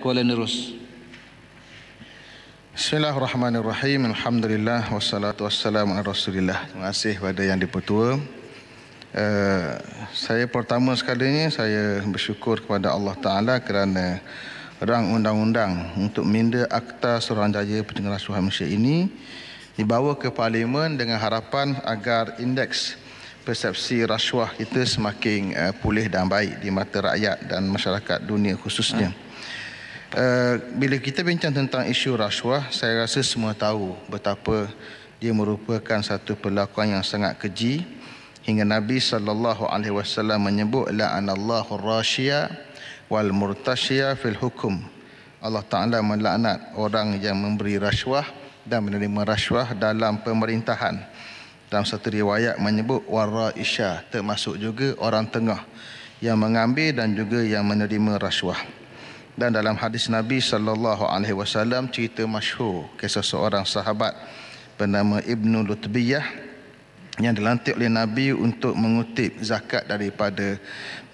Kuala Nerus. Bismillahirrahmanirrahim. Alhamdulillah wassalatu wassalamu ala Rasulillah. Terima kasih kepada yang dipertua. Uh, eh, saya pertama sekali ini saya bersyukur kepada Allah Taala kerana rang undang-undang untuk minda akta Suruhanjaya Pertengahan Suhaim Malaysia ini dibawa ke parlimen dengan harapan agar indeks persepsi rasuah kita semakin uh, pulih dan baik di mata rakyat dan masyarakat dunia khususnya. Hmm. Eh, bila kita bincang tentang isu rasuah, saya rasa semua tahu betapa dia merupakan satu perlakuan yang sangat keji hingga Nabi sallallahu alaihi wasallam menyebut la'anallahu rasyia wal murtasyia fil hukum. Allah Taala melaknat orang yang memberi rasuah dan menerima rasuah dalam pemerintahan. Dalam satu riwayat menyebut warra isya termasuk juga orang tengah yang mengambil dan juga yang menerima rasuah dan dalam hadis Nabi sallallahu alaihi wasallam cerita masyhur kisah seorang sahabat bernama Ibnu Lutbiyah yang dilantik oleh Nabi untuk mengutip zakat daripada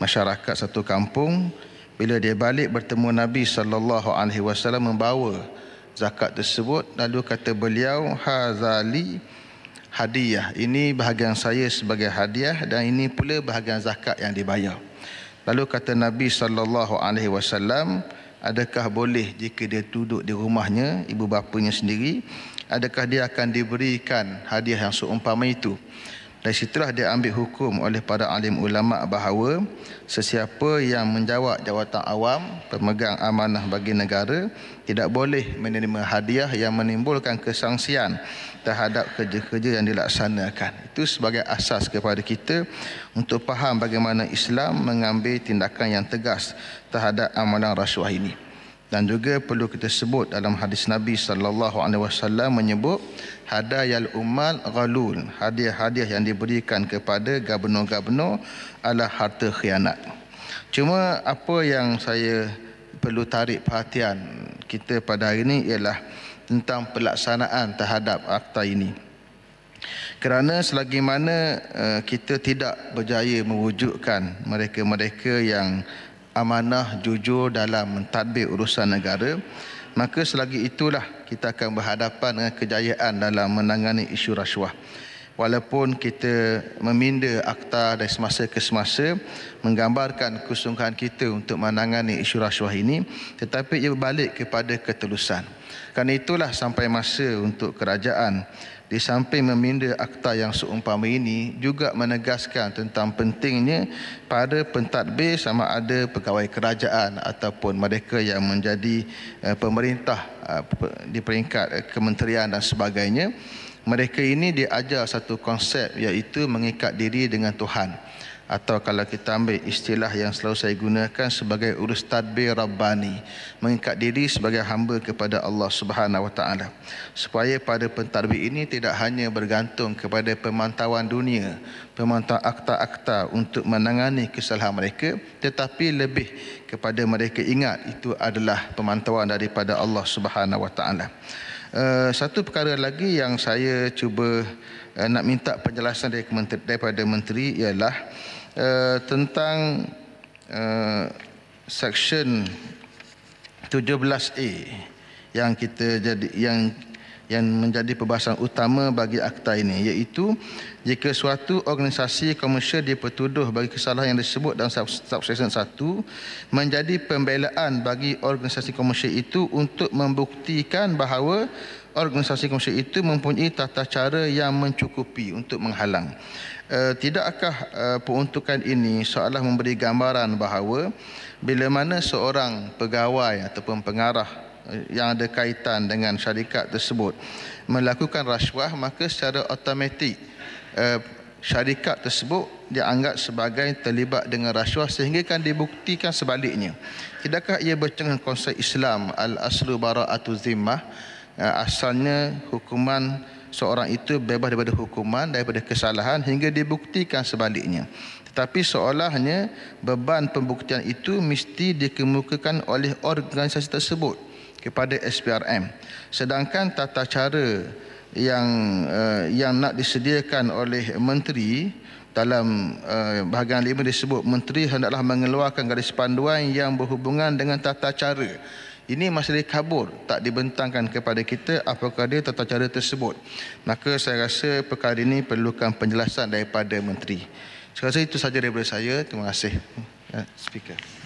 masyarakat satu kampung bila dia balik bertemu Nabi sallallahu alaihi wasallam membawa zakat tersebut lalu kata beliau hazali hadiah ini bahagian saya sebagai hadiah dan ini pula bahagian zakat yang dibayar Lalu kata Nabi sallallahu alaihi wasallam, adakah boleh jika dia duduk di rumahnya ibu bapanya sendiri, adakah dia akan diberikan hadiah yang seumpama itu? Dan situlah dia ambil hukum oleh para alim ulama' bahawa sesiapa yang menjawab jawatan awam, pemegang amanah bagi negara, tidak boleh menerima hadiah yang menimbulkan kesangsian terhadap kerja-kerja yang dilaksanakan. Itu sebagai asas kepada kita untuk faham bagaimana Islam mengambil tindakan yang tegas terhadap amalan rasuah ini dan juga perlu kita sebut dalam hadis Nabi sallallahu alaihi wasallam menyebut hadayal umal ghalul hadiah-hadiah yang diberikan kepada gubernur-gubernur adalah harta khianat cuma apa yang saya perlu tarik perhatian kita pada hari ini ialah tentang pelaksanaan terhadap akta ini kerana selagi mana eh, kita tidak berjaya mewujudkan mereka-mereka yang amanah jujur dalam mentadbir urusan negara maka selagi itulah kita akan berhadapan dengan kejayaan dalam menangani isu rasuah walaupun kita meminda akta dari semasa ke semasa menggambarkan kesungguhan kita untuk menangani isu rasuah ini tetapi ia berbalik kepada ketulusan kerana itulah sampai masa untuk kerajaan di samping meminda akta yang seumpama ini juga menegaskan tentang pentingnya pada pentadbir sama ada pegawai kerajaan ataupun mereka yang menjadi eh, pemerintah eh, di peringkat eh, kementerian dan sebagainya mereka ini diajar satu konsep iaitu mengikat diri dengan Tuhan atau kalau kita ambil istilah yang selalu saya gunakan sebagai urus tadbir rabbani mengikat diri sebagai hamba kepada Allah Subhanahu wa taala supaya pada pentadbir ini tidak hanya bergantung kepada pemantauan dunia pemantauan akta-akta untuk menangani kesalahan mereka tetapi lebih kepada mereka ingat itu adalah pemantauan daripada Allah Subhanahu wa taala Eh, satu perkara lagi yang saya cuba uh, nak minta penjelasan dari kementer- daripada menteri ialah uh, tentang uh, section 17A yang kita jadi yang yang menjadi perbahasan utama bagi akta ini iaitu jika suatu organisasi komersial dipertuduh bagi kesalahan yang disebut dalam subseksyen 1 menjadi pembelaan bagi organisasi komersial itu untuk membuktikan bahawa organisasi komersial itu mempunyai tata cara yang mencukupi untuk menghalang. Uh, tidakkah uh, peruntukan ini seolah memberi gambaran bahawa bila mana seorang pegawai ataupun pengarah yang ada kaitan dengan syarikat tersebut melakukan rasuah maka secara automatik eh, syarikat tersebut dianggap sebagai terlibat dengan rasuah sehingga kan dibuktikan sebaliknya tidakkah ia bercanggah konsep Islam al-aslu bara'atu zimmah eh, asalnya hukuman seorang itu bebas daripada hukuman daripada kesalahan hingga dibuktikan sebaliknya tetapi seolahnya beban pembuktian itu mesti dikemukakan oleh organisasi tersebut kepada SPRM. Sedangkan tata cara yang uh, yang nak disediakan oleh menteri dalam uh, bahagian 5 disebut menteri hendaklah mengeluarkan garis panduan yang berhubungan dengan tata cara. Ini masih kabur tak dibentangkan kepada kita apakah dia tata cara tersebut. Maka saya rasa perkara ini perlukan penjelasan daripada menteri. Saya rasa itu saja daripada saya. Terima kasih. Eh, speaker.